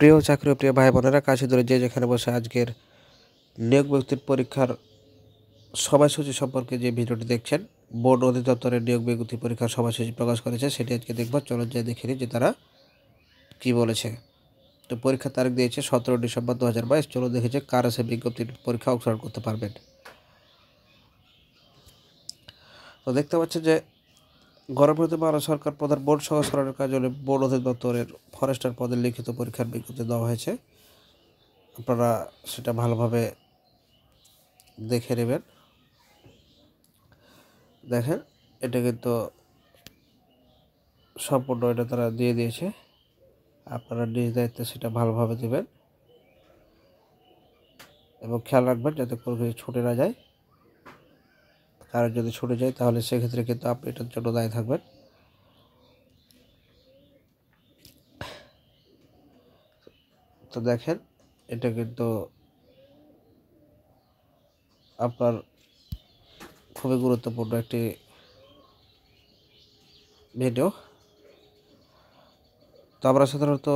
প্রিয় চাকরি প্রিয় ভাই বোনেরা কাছে ধরে যে যেখানে বসে আজকের নিয়োগ ব্যক্তির পরীক্ষার সময়সূচি সম্পর্কে যে ভিডিওটি দেখছেন বোর্ড অধিদপ্তরের নিয়োগ বিজ্ঞপ্তি পরীক্ষার সময়সূচি প্রকাশ করেছে সেটি আজকে দেখব চলো যে দেখে যে তারা কি বলেছে তো পরীক্ষার তারিখ দিয়েছে সতেরো ডিসেম্বর দু হাজার বাইশ চলো দেখেছে কার আছে বিজ্ঞপ্তির পরীক্ষা অংশগ্রহণ করতে পারবেন তো দেখতে পাচ্ছেন যে গর্ভবতী বাংলা সরকার প্রধান বন সংস্করণের কার্যালয়ে বন অধিদপ্তরের ফরেস্টার পদে লিখিত পরীক্ষার বিজ্ঞপ্তি দেওয়া হয়েছে আপনারা সেটা ভালোভাবে দেখে নেবেন দেখেন এটা কিন্তু সম্পূর্ণ এটা তারা দিয়ে দিয়েছে আপনারা নিজ দায়িত্বে সেটা ভালোভাবে দেবেন এবং খেয়াল রাখবেন যাতে কোনো কিছু ছুটে না যায় কারেন্ট যদি ছুটে যায় তাহলে সেক্ষেত্রে কিন্তু আপনি এটার জন্য দায়ী থাকবেন তো দেখেন এটা কিন্তু আপনার খুবই গুরুত্বপূর্ণ একটি ভিডিও তো আমরা সাধারণত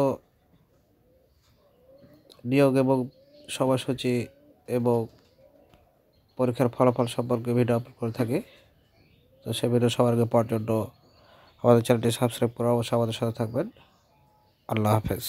নিয়োগ এবং সময়সূচি এবং পরীক্ষার ফলাফল সম্পর্কে ভিডিও আপলোড করে থাকি তো সে ভিডিও সবার আগে পাওয়ার জন্য আমাদের চ্যানেলটি সাবস্ক্রাইব করে অবশ্যই আমাদের সাথে থাকবেন আল্লাহ হাফেজ